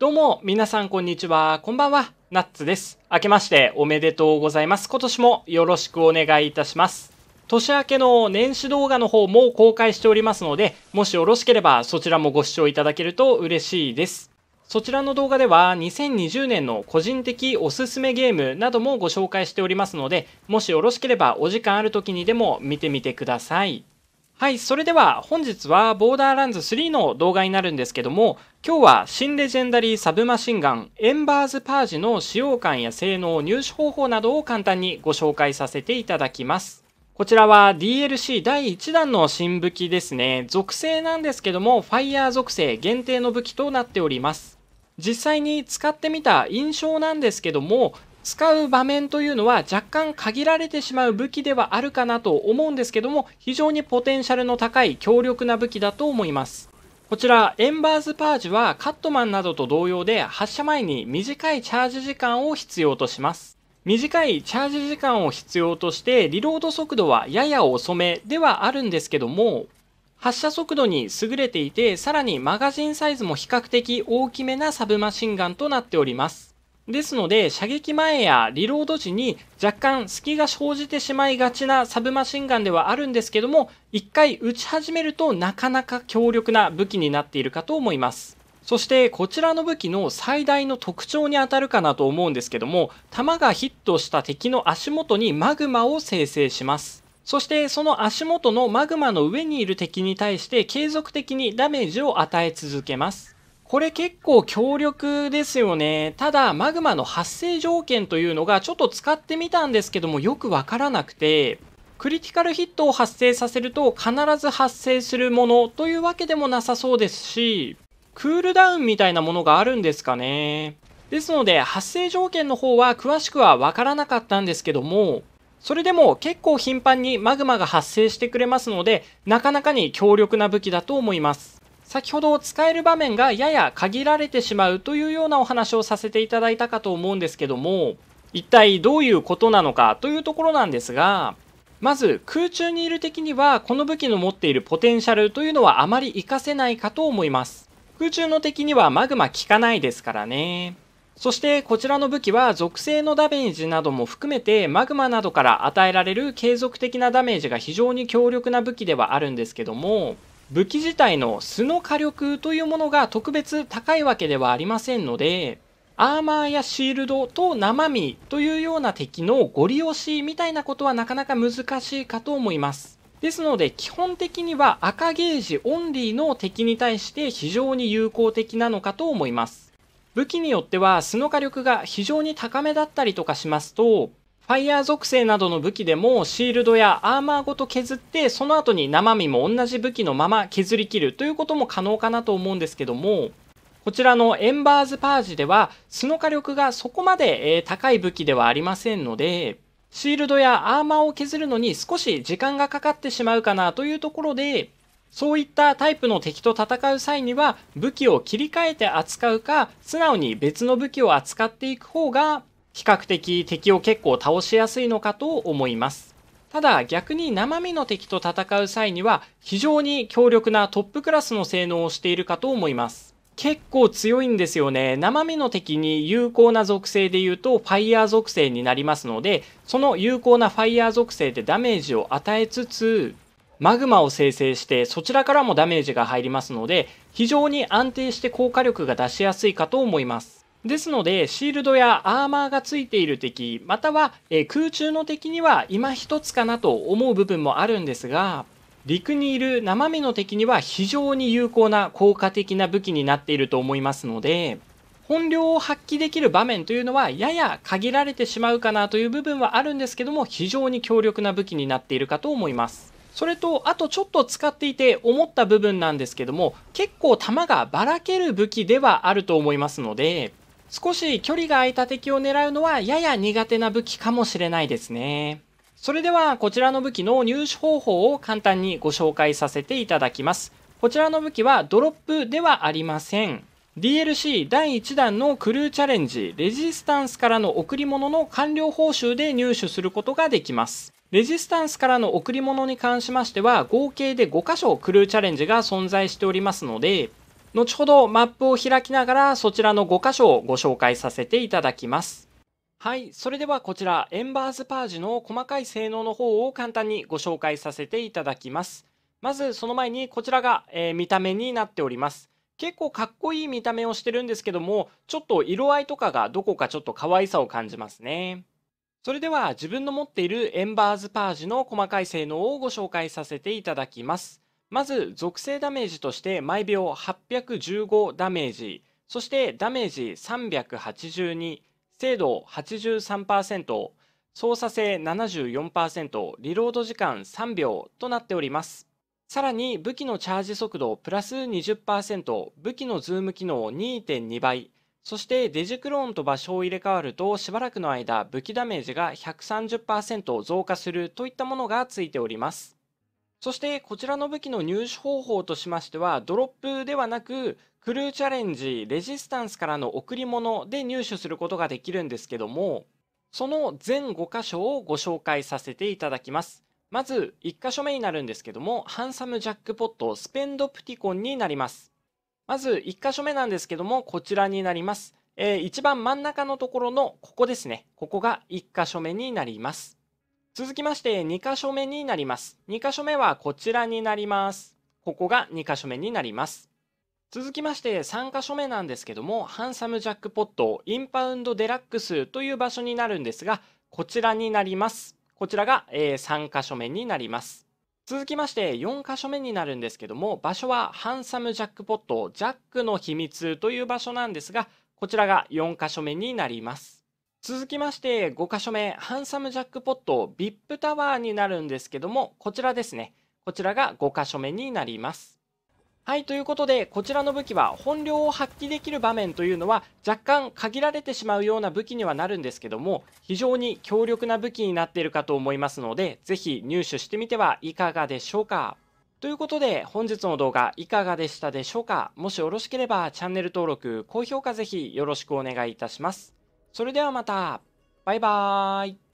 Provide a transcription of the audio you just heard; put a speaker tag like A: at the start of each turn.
A: どうも、皆さんこんにちは。こんばんは。ナッツです。明けましておめでとうございます。今年もよろしくお願いいたします。年明けの年始動画の方も公開しておりますので、もしよろしければそちらもご視聴いただけると嬉しいです。そちらの動画では2020年の個人的おすすめゲームなどもご紹介しておりますので、もしよろしければお時間ある時にでも見てみてください。はい、それでは本日はボーダーランズ3の動画になるんですけども、今日は新レジェンダリーサブマシンガンエンバーズパージの使用感や性能、入手方法などを簡単にご紹介させていただきます。こちらは DLC 第1弾の新武器ですね。属性なんですけども、ファイヤー属性限定の武器となっております。実際に使ってみた印象なんですけども使う場面というのは若干限られてしまう武器ではあるかなと思うんですけども非常にポテンシャルの高い強力な武器だと思いますこちらエンバーズパージはカットマンなどと同様で発射前に短いチャージ時間を必要とします短いチャージ時間を必要としてリロード速度はやや遅めではあるんですけども発射速度に優れていてさらにマガジンサイズも比較的大きめなサブマシンガンとなっておりますですので、射撃前やリロード時に若干隙が生じてしまいがちなサブマシンガンではあるんですけども、一回撃ち始めるとなかなか強力な武器になっているかと思います。そしてこちらの武器の最大の特徴にあたるかなと思うんですけども、弾がヒットした敵の足元にマグマを生成します。そしてその足元のマグマの上にいる敵に対して継続的にダメージを与え続けます。これ結構強力ですよね。ただ、マグマの発生条件というのがちょっと使ってみたんですけどもよくわからなくて、クリティカルヒットを発生させると必ず発生するものというわけでもなさそうですし、クールダウンみたいなものがあるんですかね。ですので、発生条件の方は詳しくはわからなかったんですけども、それでも結構頻繁にマグマが発生してくれますので、なかなかに強力な武器だと思います。先ほど使える場面がやや限られてしまうというようなお話をさせていただいたかと思うんですけども一体どういうことなのかというところなんですがまず空中にいる敵にはこの武器の持っているポテンシャルというのはあまり活かせないかと思います空中の敵にはマグマ効かないですからねそしてこちらの武器は属性のダメージなども含めてマグマなどから与えられる継続的なダメージが非常に強力な武器ではあるんですけども武器自体の素の火力というものが特別高いわけではありませんので、アーマーやシールドと生身というような敵のゴリ押しみたいなことはなかなか難しいかと思います。ですので基本的には赤ゲージオンリーの敵に対して非常に有効的なのかと思います。武器によっては素の火力が非常に高めだったりとかしますと、ファイヤー属性などの武器でもシールドやアーマーごと削ってその後に生身も同じ武器のまま削り切るということも可能かなと思うんですけどもこちらのエンバーズパージでは素の火力がそこまで高い武器ではありませんのでシールドやアーマーを削るのに少し時間がかかってしまうかなというところでそういったタイプの敵と戦う際には武器を切り替えて扱うか素直に別の武器を扱っていく方が比較的敵を結構倒しやすいのかと思います。ただ逆に生身の敵と戦う際には非常に強力なトップクラスの性能をしているかと思います。結構強いんですよね。生身の敵に有効な属性で言うとファイヤー属性になりますので、その有効なファイヤー属性でダメージを与えつつ、マグマを生成してそちらからもダメージが入りますので、非常に安定して効果力が出しやすいかと思います。ですのでシールドやアーマーがついている敵または、え空中の敵には今一つかなと思う部分もあるんですが陸にいる生身の敵には非常に有効な効果的な武器になっていると思いますので本領を発揮できる場面というのはやや限られてしまうかなという部分はあるんですけども非常に強力な武器になっているかと思いますそれとあとちょっと使っていて思った部分なんですけども結構弾がばらける武器ではあると思いますので少し距離が空いた敵を狙うのはやや苦手な武器かもしれないですね。それではこちらの武器の入手方法を簡単にご紹介させていただきます。こちらの武器はドロップではありません。DLC 第1弾のクルーチャレンジ、レジスタンスからの贈り物の完了報酬で入手することができます。レジスタンスからの贈り物に関しましては、合計で5箇所クルーチャレンジが存在しておりますので、後ほどマップを開きながらそちらの5箇所をご紹介させていただきます。はい、それではこちらエンバーズパージの細かい性能の方を簡単にご紹介させていただきます。まずその前にこちらが、えー、見た目になっております。結構かっこいい見た目をしてるんですけども、ちょっと色合いとかがどこかちょっと可愛さを感じますね。それでは自分の持っているエンバーズパージの細かい性能をご紹介させていただきます。まず属性ダメージとして毎秒815ダメージそしてダメージ382精度83%操作性74%リロード時間3秒となっておりますさらに武器のチャージ速度プラス20%武器のズーム機能2.2倍そしてデジクローンと場所を入れ替わるとしばらくの間武器ダメージが130%増加するといったものがついておりますそしてこちらの武器の入手方法としましてはドロップではなくクルーチャレンジレジスタンスからの贈り物で入手することができるんですけどもその全5箇所をご紹介させていただきますまず1箇所目になるんですけどもハンサムジャックポットスペンドプティコンになりますまず1箇所目なんですけどもこちらになります、えー、一番真ん中のところのここですねここが1箇所目になります続きまして2箇所目になります。2箇所目はこちらになります。ここが2箇所目になります。続きまして3箇所目なんですけども、ハンサムジャックポットインパウンドデラックスという場所になるんですが、こちらになります。こちらが、え3箇所目になります。続きまして4箇所目になるんですけども、場所はハンサムジャックポットジャックの秘密という場所なんですが、こちらが4箇所目になります。続きまして5箇所目、ハンサムジャックポット VIP タワーになるんですけども、こちらですね。こちらが5箇所目になります。はい、ということで、こちらの武器は本領を発揮できる場面というのは若干限られてしまうような武器にはなるんですけども、非常に強力な武器になっているかと思いますので、ぜひ入手してみてはいかがでしょうか。ということで、本日の動画いかがでしたでしょうかもしよろしければチャンネル登録、高評価ぜひよろしくお願いいたします。それではまたバイバーイ